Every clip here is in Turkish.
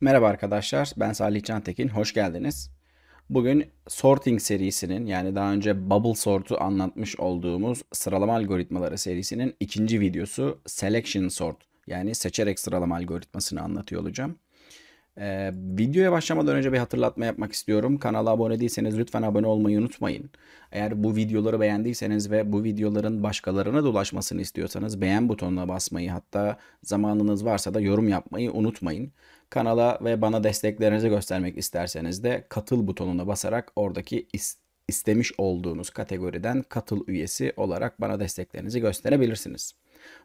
Merhaba arkadaşlar, ben Salih Can Tekin. hoş geldiniz. Bugün Sorting serisinin yani daha önce Bubble Sort'u anlatmış olduğumuz sıralama algoritmaları serisinin ikinci videosu Selection Sort yani seçerek sıralama algoritmasını anlatıyor olacağım. Ee, videoya başlamadan önce bir hatırlatma yapmak istiyorum. Kanala abone değilseniz lütfen abone olmayı unutmayın. Eğer bu videoları beğendiyseniz ve bu videoların başkalarına dolaşmasını istiyorsanız beğen butonuna basmayı hatta zamanınız varsa da yorum yapmayı unutmayın. Kanala ve bana desteklerinizi göstermek isterseniz de katıl butonuna basarak oradaki is istemiş olduğunuz kategoriden katıl üyesi olarak bana desteklerinizi gösterebilirsiniz.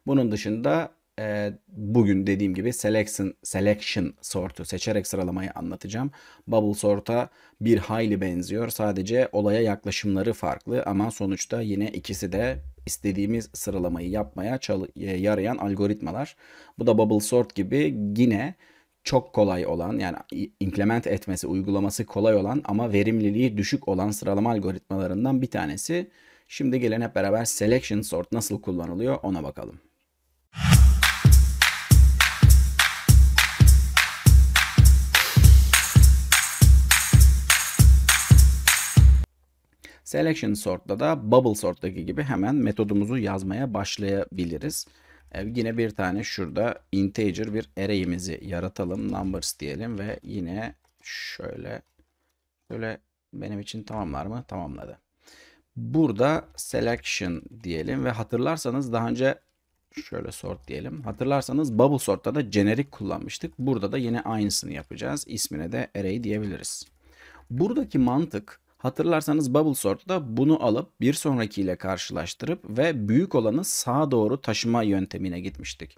Bunun dışında e, bugün dediğim gibi selection, selection sortu seçerek sıralamayı anlatacağım. Bubble sorta bir hayli benziyor. Sadece olaya yaklaşımları farklı ama sonuçta yine ikisi de istediğimiz sıralamayı yapmaya e, yarayan algoritmalar. Bu da bubble sort gibi yine çok kolay olan yani implement etmesi, uygulaması kolay olan ama verimliliği düşük olan sıralama algoritmalarından bir tanesi. Şimdi gelen hep beraber selection sort nasıl kullanılıyor ona bakalım. Selection sort'ta da bubble sort'taki gibi hemen metodumuzu yazmaya başlayabiliriz. Ee, yine bir tane şurada integer bir array'imizi yaratalım. Numbers diyelim ve yine şöyle böyle benim için tamamlar mı? Tamamladı. Burada selection diyelim ve hatırlarsanız daha önce şöyle sort diyelim. Hatırlarsanız bubble sort'ta da generic kullanmıştık. Burada da yine aynısını yapacağız. İsmine de array diyebiliriz. Buradaki mantık Hatırlarsanız Bubble Sort'ta bunu alıp bir sonrakiyle karşılaştırıp ve büyük olanı sağa doğru taşıma yöntemine gitmiştik.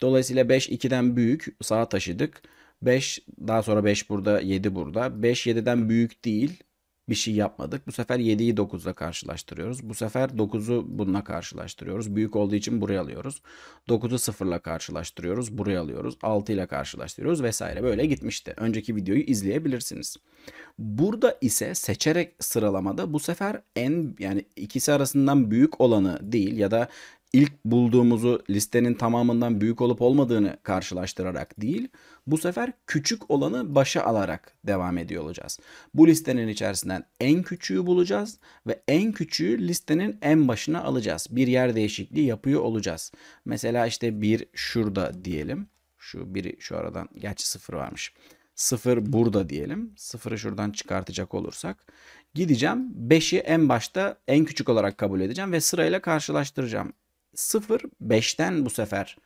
Dolayısıyla 5 2'den büyük sağa taşıdık. 5 daha sonra 5 burada 7 burada. 5 7'den büyük değil bir şey yapmadık. Bu sefer 7'yi 9'la karşılaştırıyoruz. Bu sefer 9'u bununla karşılaştırıyoruz. Büyük olduğu için buraya alıyoruz. 9'u 0'la karşılaştırıyoruz. Buraya alıyoruz. 6 ile karşılaştırıyoruz vesaire. Böyle gitmişti. Önceki videoyu izleyebilirsiniz. Burada ise seçerek sıralamada bu sefer en yani ikisi arasından büyük olanı değil ya da ilk bulduğumuzu listenin tamamından büyük olup olmadığını karşılaştırarak değil, bu sefer küçük olanı başa alarak devam ediyor olacağız. Bu listenin içerisinden en küçüğü bulacağız ve en küçüğü listenin en başına alacağız. Bir yer değişikliği yapıyor olacağız. Mesela işte bir şurada diyelim. Şu biri şu aradan gerçi sıfır varmış. Sıfır burada diyelim. Sıfırı şuradan çıkartacak olursak gideceğim. beşi en başta en küçük olarak kabul edeceğim ve sırayla karşılaştıracağım. Sıfır 5'ten bu sefer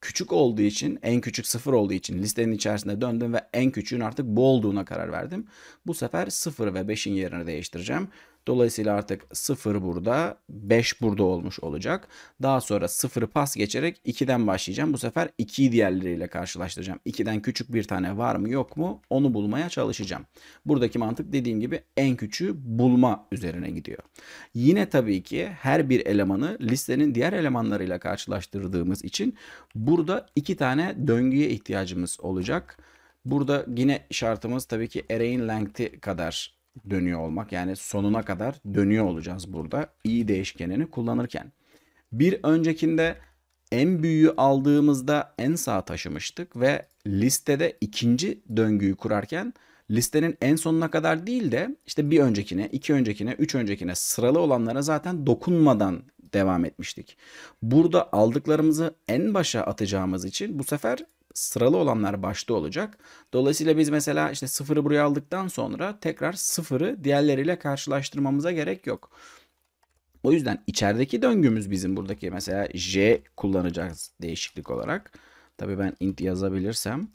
küçük olduğu için en küçük sıfır olduğu için listenin içerisinde döndüm ve en küçüğün artık bu olduğuna karar verdim. Bu sefer sıfır ve 5'in yerini değiştireceğim. Dolayısıyla artık 0 burada 5 burada olmuş olacak. Daha sonra 0'ı pas geçerek 2'den başlayacağım. Bu sefer 2'yi diğerleriyle karşılaştıracağım. 2'den küçük bir tane var mı yok mu onu bulmaya çalışacağım. Buradaki mantık dediğim gibi en küçüğü bulma üzerine gidiyor. Yine tabii ki her bir elemanı listenin diğer elemanlarıyla karşılaştırdığımız için burada 2 tane döngüye ihtiyacımız olacak. Burada yine şartımız tabii ki array'in length'i kadar dönüyor olmak. Yani sonuna kadar dönüyor olacağız burada i değişkenini kullanırken. Bir öncekinde en büyüğü aldığımızda en sağa taşımıştık ve listede ikinci döngüyü kurarken listenin en sonuna kadar değil de işte bir öncekine, iki öncekine, üç öncekine sıralı olanlara zaten dokunmadan devam etmiştik. Burada aldıklarımızı en başa atacağımız için bu sefer sıralı olanlar başta olacak. Dolayısıyla biz mesela işte sıfırı buraya aldıktan sonra tekrar sıfırı diğerleriyle karşılaştırmamıza gerek yok. O yüzden içerideki döngümüz bizim buradaki mesela J kullanacağız değişiklik olarak. Tabii ben int yazabilirsem.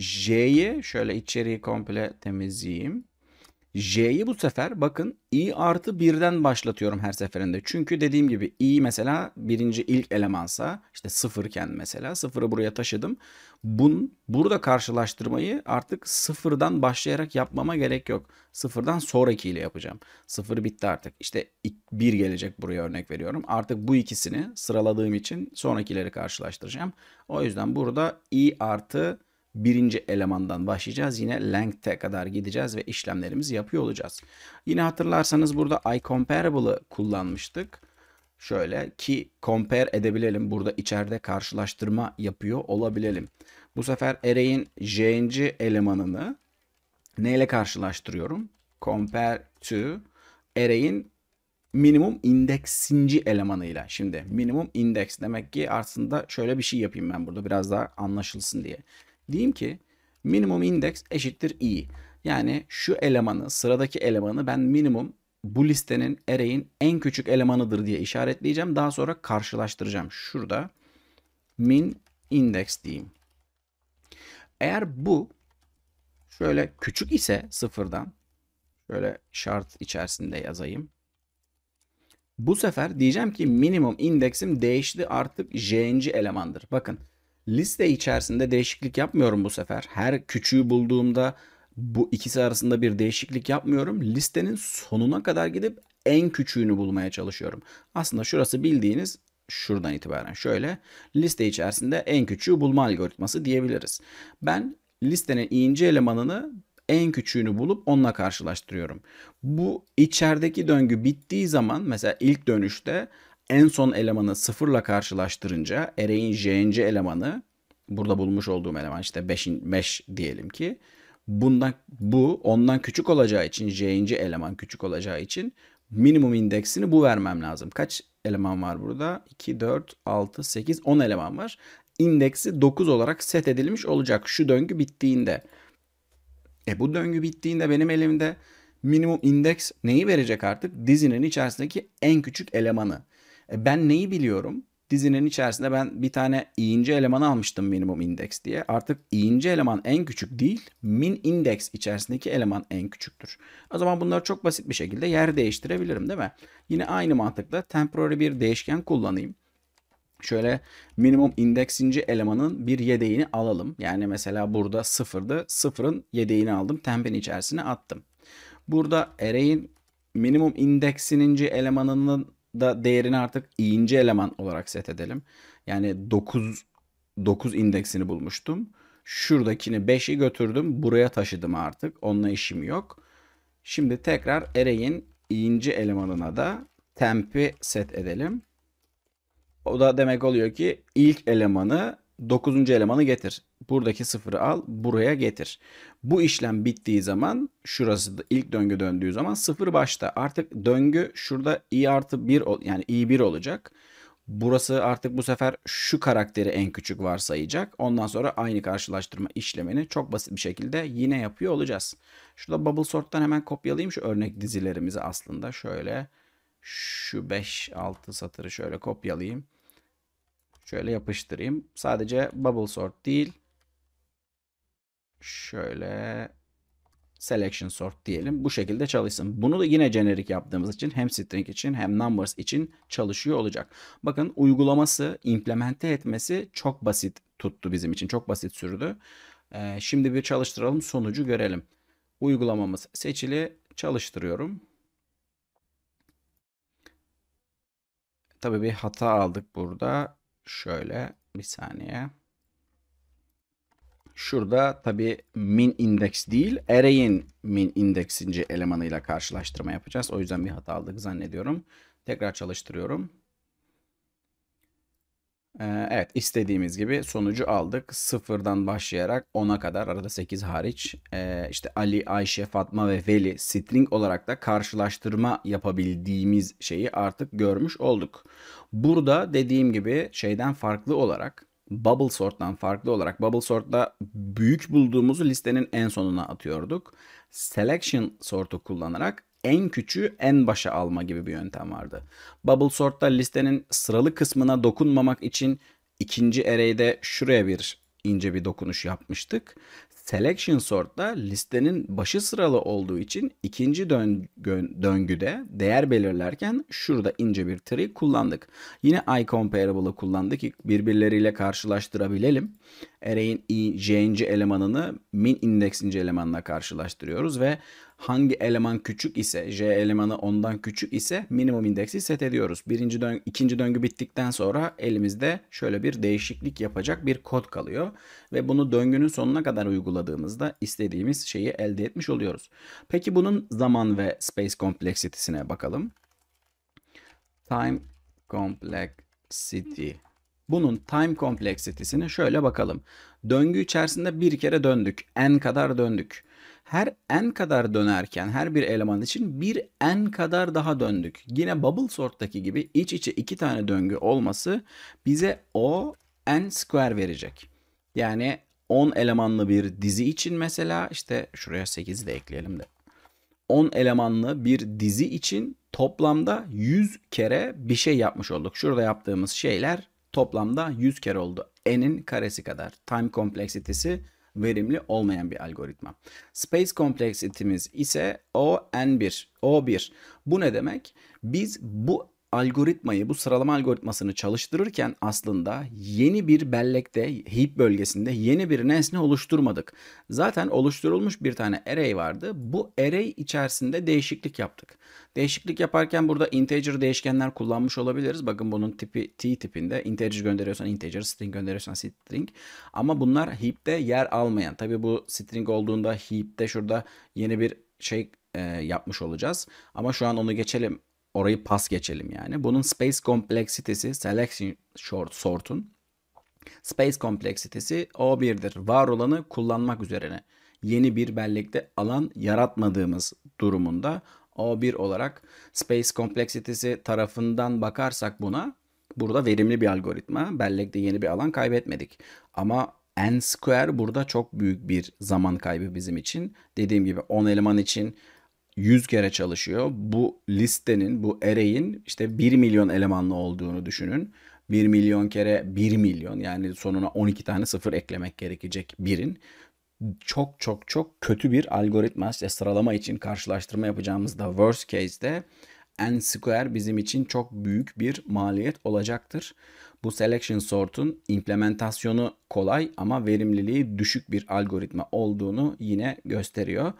J'yi şöyle içeriği komple temizleyeyim. J'yi bu sefer bakın i artı birden başlatıyorum her seferinde. Çünkü dediğim gibi i mesela birinci ilk elemansa işte sıfırken mesela sıfırı buraya taşıdım. Bun, burada karşılaştırmayı artık sıfırdan başlayarak yapmama gerek yok. Sıfırdan sonrakiyle yapacağım. Sıfır bitti artık. İşte bir gelecek buraya örnek veriyorum. Artık bu ikisini sıraladığım için sonrakileri karşılaştıracağım. O yüzden burada i artı birinci elemandan başlayacağız. Yine length'e kadar gideceğiz ve işlemlerimizi yapıyor olacağız. Yine hatırlarsanız burada iCompatable'ı kullanmıştık. Şöyle ki compare edebilelim. Burada içeride karşılaştırma yapıyor olabilelim. Bu sefer array'in j'inci elemanını neyle karşılaştırıyorum? Compare to array'in minimum indeksinci elemanıyla. Şimdi minimum index demek ki aslında şöyle bir şey yapayım ben burada biraz daha anlaşılsın diye. Diyeyim ki minimum indeks eşittir i. Yani şu elemanı, sıradaki elemanı ben minimum bu listenin array'in en küçük elemanıdır diye işaretleyeceğim. Daha sonra karşılaştıracağım. Şurada min index diyeyim. Eğer bu şöyle küçük ise sıfırdan şöyle şart içerisinde yazayım. Bu sefer diyeceğim ki minimum indeksim değişti artık j'inci elemandır. Bakın Liste içerisinde değişiklik yapmıyorum bu sefer. Her küçüğü bulduğumda bu ikisi arasında bir değişiklik yapmıyorum. Listenin sonuna kadar gidip en küçüğünü bulmaya çalışıyorum. Aslında şurası bildiğiniz şuradan itibaren şöyle liste içerisinde en küçüğü bulma algoritması diyebiliriz. Ben listenin ince elemanını en küçüğünü bulup onunla karşılaştırıyorum. Bu içerideki döngü bittiği zaman mesela ilk dönüşte en son elemanı sıfırla karşılaştırınca array'in j'inci elemanı burada bulmuş olduğum eleman işte 5, 5 diyelim ki bundan bu ondan küçük olacağı için j'inci eleman küçük olacağı için minimum indeksini bu vermem lazım. Kaç eleman var burada? 2, 4, 6, 8, 10 eleman var. İndeksi 9 olarak set edilmiş olacak şu döngü bittiğinde. E bu döngü bittiğinde benim elimde minimum indeks neyi verecek artık? Dizinin içerisindeki en küçük elemanı. E, ben neyi biliyorum? Dizinin içerisinde ben bir tane iyinci eleman almıştım minimum index diye. Artık iyinci eleman en küçük değil, min index içerisindeki eleman en küçüktür. O zaman bunları çok basit bir şekilde yer değiştirebilirim değil mi? Yine aynı mantıkla temporary bir değişken kullanayım şöyle minimum indeksinci elemanın bir yedeğini alalım. Yani mesela burada sıfırdı. Sıfırın yedeğini aldım. Temp'in içerisine attım. Burada array'in minimum indeksininci elemanının da değerini artık iğinci eleman olarak set edelim. Yani 9 9 indeksini bulmuştum. Şuradakini 5'i götürdüm. Buraya taşıdım artık. Onunla işim yok. Şimdi tekrar array'in iğinci elemanına da temp'i set edelim. O da demek oluyor ki ilk elemanı 9. elemanı getir. Buradaki sıfırı al, buraya getir. Bu işlem bittiği zaman şurası da ilk döngü döndüğü zaman sıfır başta. Artık döngü şurada i artı 1 yani i1 olacak. Burası artık bu sefer şu karakteri en küçük varsayacak. Ondan sonra aynı karşılaştırma işlemini çok basit bir şekilde yine yapıyor olacağız. Şurada bubble sort'tan hemen kopyalayayım şu örnek dizilerimizi aslında. Şöyle şu 5-6 satırı şöyle kopyalayayım. Şöyle yapıştırayım. Sadece bubble sort değil. Şöyle selection sort diyelim. Bu şekilde çalışsın. Bunu da yine generic yaptığımız için hem string için hem numbers için çalışıyor olacak. Bakın uygulaması, implemente etmesi çok basit tuttu bizim için. Çok basit sürdü. Ee, şimdi bir çalıştıralım sonucu görelim. Uygulamamız seçili çalıştırıyorum. Tabii bir hata aldık burada. Şöyle bir saniye. Şurada tabi min indeks değil array'in min indeksinci elemanıyla karşılaştırma yapacağız. O yüzden bir hata aldık zannediyorum. Tekrar çalıştırıyorum. Ee, evet istediğimiz gibi sonucu aldık. Sıfırdan başlayarak 10'a kadar arada 8 hariç e, işte Ali, Ayşe, Fatma ve Veli string olarak da karşılaştırma yapabildiğimiz şeyi artık görmüş olduk. Burada dediğim gibi şeyden farklı olarak Bubble Sort'tan farklı olarak Bubble Sort'ta büyük bulduğumuzu listenin en sonuna atıyorduk. Selection Sort'u kullanarak en küçüğü en başa alma gibi bir yöntem vardı. Bubble Sort'ta listenin sıralı kısmına dokunmamak için ikinci array'de şuraya bir ince bir dokunuş yapmıştık. Selection Sort'ta listenin başı sıralı olduğu için ikinci döngüde değer belirlerken şurada ince bir tree kullandık. Yine iComparable'ı kullandık ki birbirleriyle karşılaştırabilelim array'in j. elemanını min indeksinci elemanla karşılaştırıyoruz ve hangi eleman küçük ise, j elemanı ondan küçük ise minimum indeksi set ediyoruz. Birinci dön ikinci döngü bittikten sonra elimizde şöyle bir değişiklik yapacak bir kod kalıyor ve bunu döngünün sonuna kadar uyguladığımızda istediğimiz şeyi elde etmiş oluyoruz. Peki bunun zaman ve space complexity'sine bakalım. Time complexity bunun time kompleksitesini şöyle bakalım. Döngü içerisinde bir kere döndük. N kadar döndük. Her n kadar dönerken her bir eleman için bir n kadar daha döndük. Yine bubble sort'taki gibi iç içe iki tane döngü olması bize o n square verecek. Yani 10 elemanlı bir dizi için mesela işte şuraya 8 de ekleyelim de. 10 elemanlı bir dizi için toplamda 100 kere bir şey yapmış olduk. Şurada yaptığımız şeyler toplamda 100 kere oldu. N'in karesi kadar. Time kompleksitesi verimli olmayan bir algoritma. Space kompleksitemiz ise O n1. O1. Bu ne demek? Biz bu algoritmayı, bu sıralama algoritmasını çalıştırırken aslında yeni bir bellekte, heap bölgesinde yeni bir nesne oluşturmadık. Zaten oluşturulmuş bir tane array vardı. Bu array içerisinde değişiklik yaptık. Değişiklik yaparken burada integer değişkenler kullanmış olabiliriz. Bakın bunun tipi t tipinde. Integer gönderiyorsan integer, string gönderiyorsan string. Ama bunlar heap'te yer almayan. Tabi bu string olduğunda heap'te şurada yeni bir şey e, yapmış olacağız. Ama şu an onu geçelim orayı pas geçelim yani. Bunun space kompleksitesi selection short sort'un space kompleksitesi O1'dir. Var olanı kullanmak üzerine yeni bir bellekte alan yaratmadığımız durumunda O1 olarak space kompleksitesi tarafından bakarsak buna burada verimli bir algoritma. Bellekte yeni bir alan kaybetmedik. Ama n square burada çok büyük bir zaman kaybı bizim için. Dediğim gibi 10 eleman için 100 kere çalışıyor. Bu listenin, bu array'in işte 1 milyon elemanlı olduğunu düşünün. 1 milyon kere 1 milyon yani sonuna 12 tane sıfır eklemek gerekecek birin. Çok çok çok kötü bir algoritma işte sıralama için karşılaştırma yapacağımızda worst case'de n square bizim için çok büyük bir maliyet olacaktır. Bu selection sort'un implementasyonu kolay ama verimliliği düşük bir algoritma olduğunu yine gösteriyor.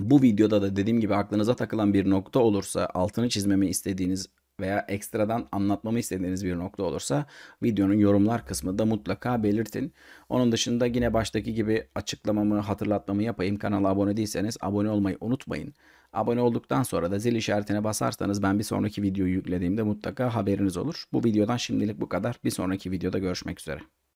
Bu videoda da dediğim gibi aklınıza takılan bir nokta olursa, altını çizmemi istediğiniz veya ekstradan anlatmamı istediğiniz bir nokta olursa videonun yorumlar kısmında mutlaka belirtin. Onun dışında yine baştaki gibi açıklamamı, hatırlatmamı yapayım. Kanala abone değilseniz abone olmayı unutmayın. Abone olduktan sonra da zil işaretine basarsanız ben bir sonraki videoyu yüklediğimde mutlaka haberiniz olur. Bu videodan şimdilik bu kadar. Bir sonraki videoda görüşmek üzere.